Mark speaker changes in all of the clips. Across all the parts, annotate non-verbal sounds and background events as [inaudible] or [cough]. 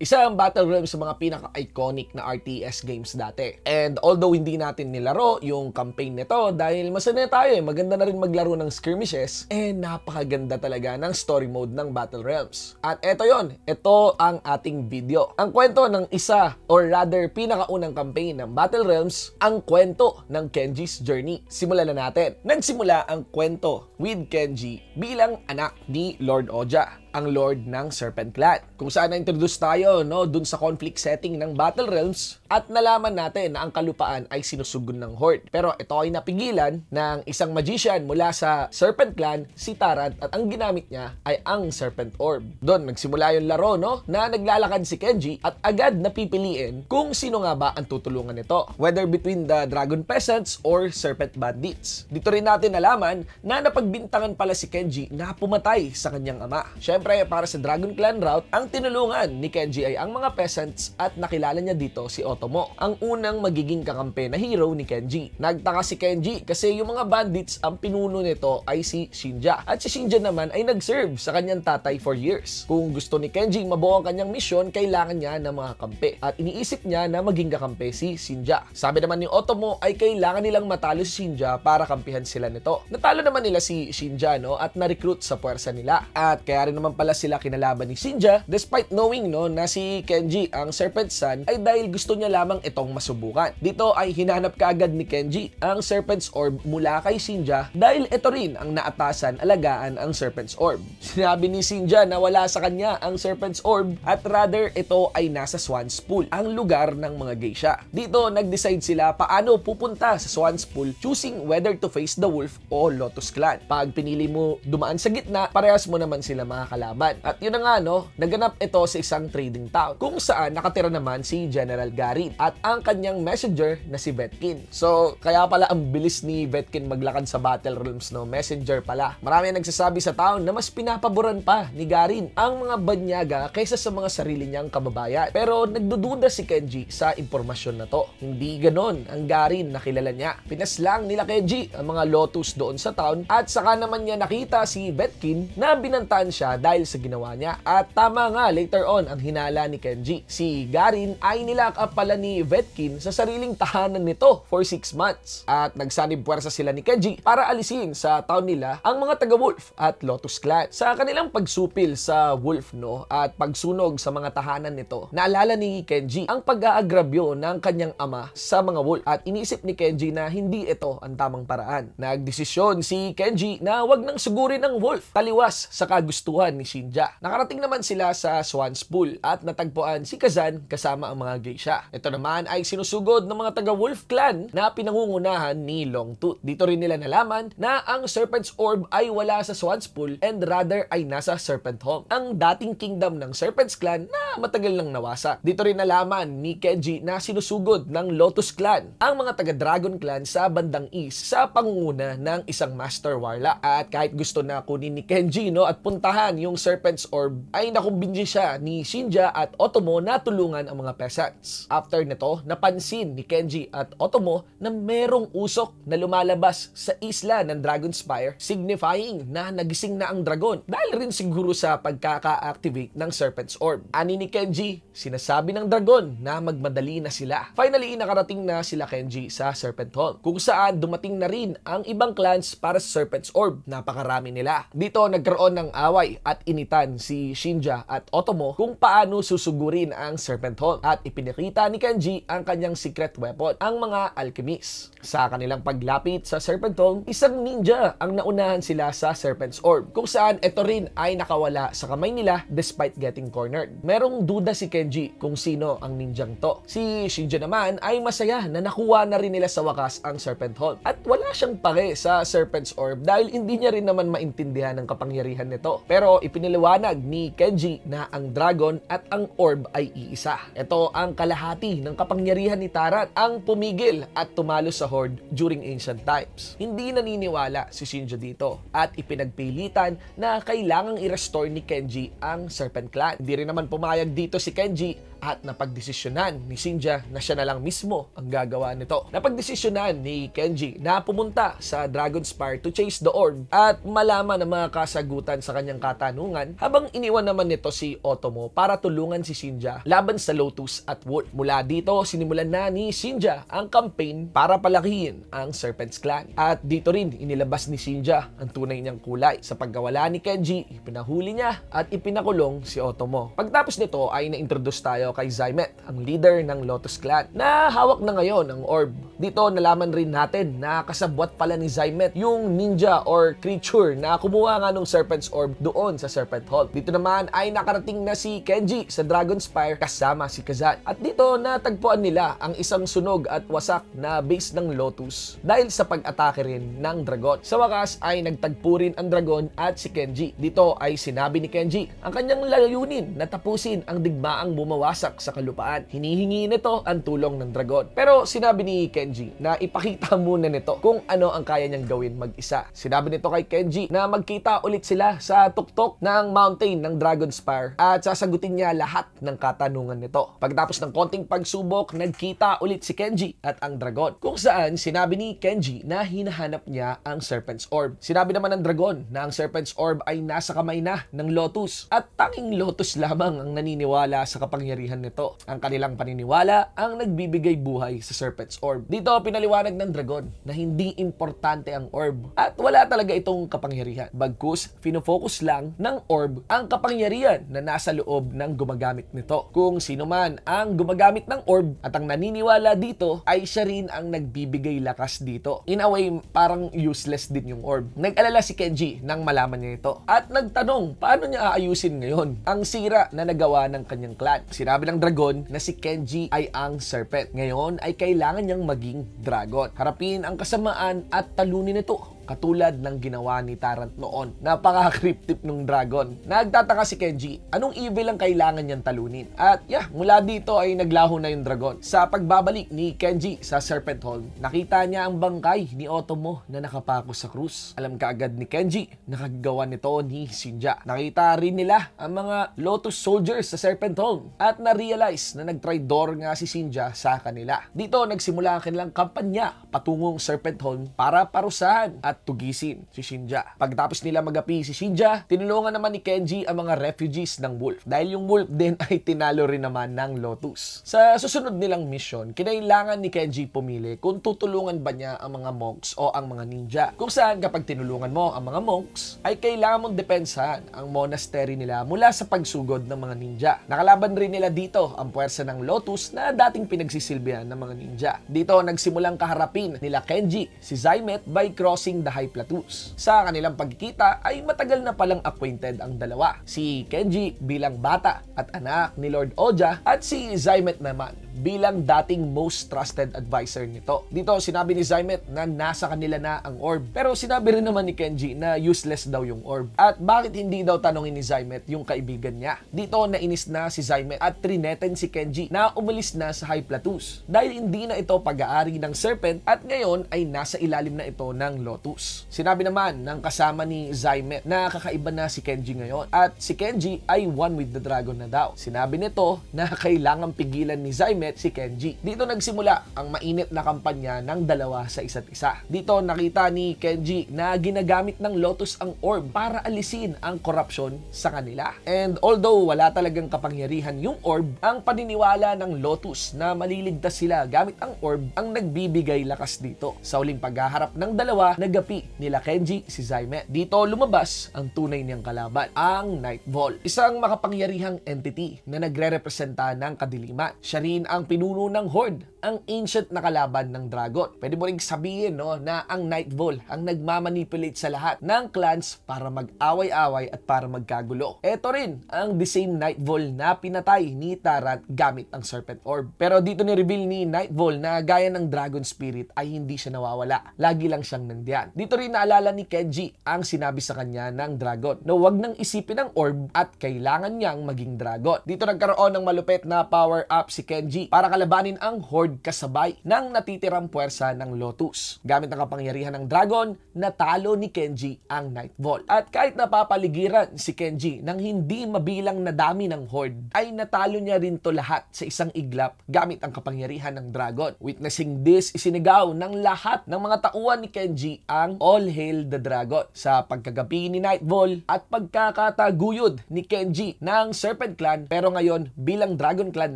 Speaker 1: Isa ang Battle Realm sa mga pinaka-iconic na RTS games dati. And although hindi natin nilaro yung campaign nito dahil masanay tayo eh, maganda na rin maglaro ng skirmishes, and eh, napakaganda talaga ng story mode ng Battle Realms. At eto yon, ito ang ating video. Ang kwento ng isa or rather pinakaunang campaign ng Battle Realms, ang kwento ng Kenji's journey. Simulan na natin. Nagsimula ang kwento with Kenji bilang anak ni Lord Oja ang Lord ng Serpent Clan. Kung saan na-introduce tayo no, dun sa conflict setting ng Battle Realms at nalaman natin na ang kalupaan ay sinusugon ng Horde. Pero ito ay napigilan ng isang magician mula sa Serpent Clan, si Tarant, at ang ginamit niya ay ang Serpent Orb. Doon nagsimula yung laro no, na naglalakad si Kenji at agad napipiliin kung sino nga ba ang tutulungan nito. Whether between the Dragon Peasants or Serpent Bandits. Dito rin natin nalaman na napagbintangan pala si Kenji na pumatay sa kanyang ama. Siyempre, Siyempre, para sa Dragon Clan route, ang tinulungan ni Kenji ay ang mga peasants at nakilala niya dito si Otomo, ang unang magiging kakampi na hero ni Kenji. Nagtaka si Kenji kasi yung mga bandits ang pinuno nito ay si Shinja. At si Shinja naman ay nag-serve sa kanyang tatay for years. Kung gusto ni Kenji mabuo ang kanyang misyon, kailangan niya ng mga kampe. At iniisip niya na maging kakampi si Shinja. Sabi naman ni Otomo ay kailangan nilang matalo si Shinja para kampihan sila nito. Natalo naman nila si Shinja no at na-recruit sa puwersa nila. At kaya rin naman naman pala sila kinalaban ni Sinja despite knowing no na si Kenji ang Serpent Son ay dahil gusto niya lamang itong masubukan. Dito ay hinanap kaagad ni Kenji ang Serpent's Orb mula kay Sinja dahil ito rin ang naatasan alagaan ang Serpent's Orb. [laughs] Sinabi ni Sinja na wala sa kanya ang Serpent's Orb at rather ito ay nasa Swan's Pool, ang lugar ng mga geisha. Dito nag-decide sila paano pupunta sa Swan's Pool choosing whether to face the wolf o Lotus Clan. Pag pinili mo dumaan sa gitna, parehas mo naman sila makakalaban kalaban. At yun na nga no, naganap ito sa isang trading town kung saan nakatira naman si General Garib at ang kanyang messenger na si Vetkin. So, kaya pala ang bilis ni Vetkin maglakad sa battle rooms, no, messenger pala. Marami ang nagsasabi sa town na mas pinapaboran pa ni Garin ang mga banyaga kaysa sa mga sarili niyang kababayan. Pero nagdududa si Kenji sa impormasyon na to. Hindi ganon ang Garin na kilala niya. Pinaslang nila Kenji ang mga lotus doon sa town at saka naman niya nakita si Vetkin na binantaan siya dahil dahil sa ginawa niya. At tama nga, later on, ang hinala ni Kenji. Si Garin ay nilakap pala ni Vetkin sa sariling tahanan nito for 6 months. At nagsanib puwersa sila ni Kenji para alisin sa town nila ang mga taga-Wolf at Lotus Clan. Sa kanilang pagsupil sa Wolf no at pagsunog sa mga tahanan nito, naalala ni Kenji ang pag-aagrabyo ng kanyang ama sa mga Wolf at inisip ni Kenji na hindi ito ang tamang paraan. Nagdesisyon si Kenji na wag nang sugurin ang Wolf taliwas sa kagustuhan ni Shinja. Nakarating naman sila sa Swan's Pool at natagpuan si Kazan kasama ang mga geisha. Ito naman ay sinusugod ng mga taga-Wolf Clan na pinangungunahan ni Longtooth. Dito rin nila nalaman na ang Serpent's Orb ay wala sa Swan's Pool and rather ay nasa Serpent Home, ang dating kingdom ng Serpent's Clan na matagal nang nawasak. Dito rin nalaman ni Kenji na sinusugod ng Lotus Clan, ang mga taga-Dragon Clan sa bandang east sa pangunguna ng isang Master Warlock. At kahit gusto na kunin ni Kenji no, at puntahan yung yung Serpent's Orb ay nakumbinsi siya ni Shinja at Otomo na tulungan ang mga peasants. After nito, napansin ni Kenji at Otomo na merong usok na lumalabas sa isla ng Spire signifying na nagising na ang dragon dahil rin siguro sa pagkaka-activate ng Serpent's Orb. Ani ni Kenji, sinasabi ng dragon na magmadali na sila. Finally, nakarating na sila Kenji sa Serpent Hall kung saan dumating na rin ang ibang clans para sa Serpent's Orb. Napakarami nila. Dito nagkaroon ng away at at initan si Shinja at Otomo kung paano susugurin ang Serpent Hall at ipinakita ni Kenji ang kanyang secret weapon, ang mga alchemist. Sa kanilang paglapit sa Serpent Hall, isang ninja ang naunahan sila sa Serpent's Orb kung saan ito rin ay nakawala sa kamay nila despite getting cornered. Merong duda si Kenji kung sino ang ninjang to. Si Shinja naman ay masaya na nakuha na rin nila sa wakas ang Serpent Hall at wala siyang pare sa Serpent's Orb dahil hindi niya rin naman maintindihan ang kapangyarihan nito. Pero ipiniliwanag ni Kenji na ang dragon at ang orb ay iisa. Ito ang kalahati ng kapangyarihan ni Taran ang pumigil at tumalo sa horde during ancient times. Hindi naniniwala si Shinjo dito at ipinagpilitan na kailangang i-restore ni Kenji ang Serpent Clan. Hindi rin naman pumayag dito si Kenji at napagdesisyonan ni Sinja na siya na lang mismo ang gagawa nito. Napagdesisyonan ni Kenji na pumunta sa Dragon's Spire to chase the orb at malaman ang mga kasagutan sa kanyang katanungan habang iniwan naman nito si Otomo para tulungan si Sinja laban sa Lotus at Wolf. Mula dito, sinimulan na ni Sinja ang campaign para palakihin ang Serpent's Clan. At dito rin, inilabas ni Sinja ang tunay niyang kulay. Sa pagkawala ni Kenji, ipinahuli niya at ipinakulong si Otomo. Pagtapos nito ay na-introduce tayo tayo kay Zymet, ang leader ng Lotus Clan, na hawak na ngayon ang orb. Dito nalaman rin natin na kasabwat pala ni Zymet yung ninja or creature na kumuha nga ng Serpent's Orb doon sa Serpent Hall. Dito naman ay nakarating na si Kenji sa Dragon Spire kasama si Kazan. At dito natagpuan nila ang isang sunog at wasak na base ng Lotus dahil sa pag-atake rin ng dragon. Sa wakas ay nagtagpo rin ang dragon at si Kenji. Dito ay sinabi ni Kenji ang kanyang layunin na tapusin ang digmaang bumawas wasak sa kalupaan. Hinihingi nito ang tulong ng dragon. Pero sinabi ni Kenji na ipakita [laughs] muna nito kung ano ang kaya niyang gawin mag-isa. Sinabi nito kay Kenji na magkita ulit sila sa tuktok ng mountain ng Dragon Spire at sasagutin niya lahat ng katanungan nito. Pagkatapos ng konting pagsubok, nagkita ulit si Kenji at ang dragon. Kung saan sinabi ni Kenji na hinahanap niya ang Serpent's Orb. Sinabi naman ng dragon na ang Serpent's Orb ay nasa kamay na ng Lotus at tanging Lotus lamang ang naniniwala sa kapangyarihan kapangyarihan nito. Ang kanilang paniniwala ang nagbibigay buhay sa Serpent's Orb. Dito pinaliwanag ng dragon na hindi importante ang orb at wala talaga itong kapangyarihan. Bagkus, finofocus lang ng orb ang kapangyarihan na nasa loob ng gumagamit nito. Kung sino man ang gumagamit ng orb at ang naniniwala dito ay siya rin ang nagbibigay lakas dito. In a way, parang useless din yung orb. Nag-alala si Kenji nang malaman niya ito at nagtanong paano niya aayusin ngayon ang sira na nagawa ng kanyang clan. Sinabi Sinabi ng dragon na si Kenji ay ang serpent. Ngayon ay kailangan niyang maging dragon. Harapin ang kasamaan at talunin ito katulad ng ginawa ni Tarant noon. Napaka-cryptic nung dragon. Nagtataka si Kenji, anong evil ang kailangan niyang talunin? At yeah, mula dito ay naglaho na yung dragon. Sa pagbabalik ni Kenji sa Serpent Hall, nakita niya ang bangkay ni Otomo na nakapako sa krus. Alam ka agad ni Kenji, nakagawa nito ni Shinja. Nakita rin nila ang mga Lotus Soldiers sa Serpent Hall at na-realize na nag-trydor nga si Shinja sa kanila. Dito nagsimula ang kanilang kampanya patungong Serpent Hall para parusahan at at tugisin si Shinja. Pagtapos nila magapi si Shinja, tinulungan naman ni Kenji ang mga refugees ng Wolf dahil yung Wolf din [laughs] ay tinalo rin naman ng Lotus. Sa susunod nilang mission, kinailangan ni Kenji pumili kung tutulungan ba niya ang mga monks o ang mga ninja. Kung saan kapag tinulungan mo ang mga monks, ay kailangan mong depensahan ang monastery nila mula sa pagsugod ng mga ninja. Nakalaban rin nila dito ang puwersa ng Lotus na dating pinagsisilbihan ng mga ninja. Dito nagsimulang kaharapin nila Kenji si Zaimet by crossing the High Plateaus. Sa kanilang pagkikita ay matagal na palang acquainted ang dalawa, si Kenji bilang bata at anak ni Lord Oja at si Zymet naman bilang dating most trusted advisor nito. Dito, sinabi ni Zymet na nasa kanila na ang orb. Pero sinabi rin naman ni Kenji na useless daw yung orb. At bakit hindi daw tanongin ni Zymet yung kaibigan niya? Dito, nainis na si Zymet at trineten si Kenji na umalis na sa High Plateaus dahil hindi na ito pag-aari ng Serpent at ngayon ay nasa ilalim na ito ng Lotus. Sinabi naman ng kasama ni Zymet na kakaiba na si Kenji ngayon at si Kenji ay one with the dragon na daw. Sinabi nito na kailangan pigilan ni Zymet met si Kenji. Dito nagsimula ang mainit na kampanya ng dalawa sa isa't isa. Dito nakita ni Kenji na ginagamit ng Lotus ang orb para alisin ang korupsyon sa kanila. And although wala talagang kapangyarihan yung orb, ang paniniwala ng Lotus na maliligtas sila gamit ang orb ang nagbibigay lakas dito. Sa uling paghaharap ng dalawa, nagapi nila Kenji si Zaimet. Dito lumabas ang tunay niyang kalaban, ang Night Ball. Isang makapangyarihang entity na nagre-representa ng kadiliman. Siya rin ang pinuno ng Horde, ang ancient na kalaban ng dragon. Pwede mo ring sabihin no, na ang Night Vole ang nagmamanipulate sa lahat ng clans para mag-away-away at para magkagulo. Ito rin ang the same Night Vole na pinatay ni Tarant gamit ang Serpent Orb. Pero dito ni reveal ni Night Vole na gaya ng Dragon Spirit ay hindi siya nawawala. Lagi lang siyang nandiyan. Dito rin naalala ni Kenji ang sinabi sa kanya ng dragon na wag nang isipin ang orb at kailangan niyang maging dragon. Dito nagkaroon ng malupet na power up si Kenji para kalabanin ang horde kasabay ng natitirang puwersa ng Lotus. Gamit ang kapangyarihan ng Dragon, natalo ni Kenji ang Night Vault. At kahit napapaligiran si Kenji ng hindi mabilang na dami ng horde, ay natalo niya rin to lahat sa isang iglap gamit ang kapangyarihan ng Dragon. Witnessing this, isinigaw ng lahat ng mga tauan ni Kenji ang All Hail the Dragon sa pagkagabi ni Night Vault at pagkakataguyod ni Kenji ng Serpent Clan pero ngayon bilang Dragon Clan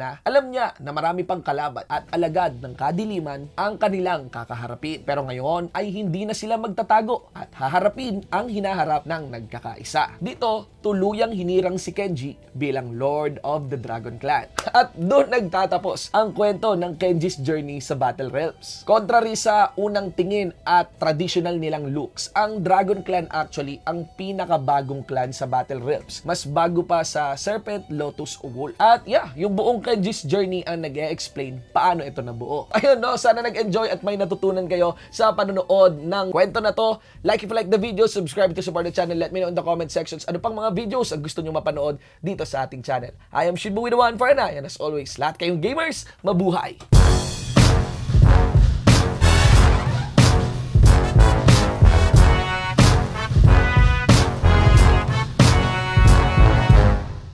Speaker 1: na alam niya na na marami pang kalaban at alagad ng kadiliman ang kanilang kakaharapin. Pero ngayon ay hindi na sila magtatago at haharapin ang hinaharap ng nagkakaisa. Dito, tuluyang hinirang si Kenji bilang Lord of the Dragon Clan. [laughs] At doon nagtatapos ang kwento ng Kenji's journey sa Battle Realms. Contrary sa unang tingin at traditional nilang looks, ang Dragon Clan actually ang pinakabagong clan sa Battle Realms. Mas bago pa sa Serpent, Lotus, o Wolf. At yeah, yung buong Kenji's journey ang nag-explain paano ito nabuo. [laughs] Ayun no, sana nag-enjoy at may natutunan kayo sa panonood ng kwento na to. Like if you like the video, subscribe to support the channel. Let me know in the comment sections ano pang mga videos ang gusto nyo mapanood dito sa ating channel. I am Shibu with the one for an And as always, lahat kayong gamers, mabuhay!